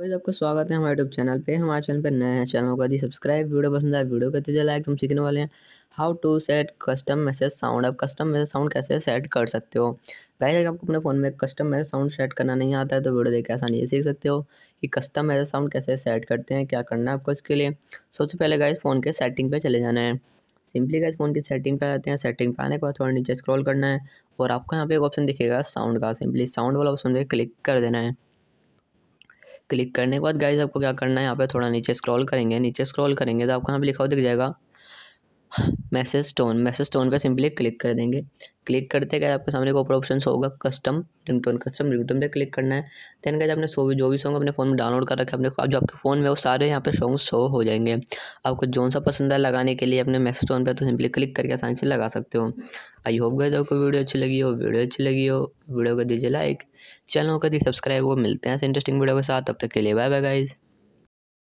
वही आपका स्वागत है हमारे यूट्यूब चैनल पे हमारे चैनल पे नए हैं चैनल को यदि सब्सक्राइब वीडियो पसंद आए वीडियो करते चला लाइक हम सीखने वाले हैं how to set custom message sound आप कस्टम मैसेज साउंड कैसे सेट कर सकते हो गाइस अगर आपको अपने फ़ोन में कस्टम मैसेज साउंड सेट करना नहीं आता है तो वीडियो देख आसानी से सीख सकते हो कि कस्टम मैसेज साउंड कैसे सेट करते हैं क्या करना है आपको इसके लिए सबसे पहले गाइस फ़ोन के सेटिंग पर चले जाना है सिंपली गाइस फ़ोन की सेटिंग पर आते हैं सेटिंग पर आने के बाद थोड़ा नीचे स्क्रॉल करना है और आपको यहाँ पे एक ऑप्शन दिखेगा साउंड का सिंपली साउंड वाला ऑप्शन पर क्लिक कर देना है क्लिक करने के बाद गाइज आपको क्या करना है यहाँ पे थोड़ा नीचे स्क्रॉल करेंगे नीचे स्क्रॉल करेंगे तो आपको यहाँ पे लिखा हुआ दिख जाएगा मैसेज टोन मैसेज टोन पे सिंपली क्लिक कर देंगे क्लिक करते गए आपके सामने को ऊपर ऑप्शन होगा कस्टम रिंगटोन कस्टम रिंगटोन पे क्लिक करना है देन गए आपने सो जो भी सॉन्ग अपने फ़ोन में डाउनलोड कर रखे अपने जो आपके फ़ोन में वो सारे यहाँ पे सॉन्ग शो हो जाएंगे आपको जोन सा पसंद है लगाने के लिए अपने मैसेज टोन पर तो सिंपली क्लिक करके आसानी से लगा सकते हो आई होप गए आपको वीडियो अच्छी लगी हो वीडियो अच्छी लगी हो वीडियो को दीजिए लाइक चैनल को दी सब्सक्राइब वो मिलते हैं इंटरेस्टिंग वीडियो के साथ तब तक के लिए बाय बाय गाइज़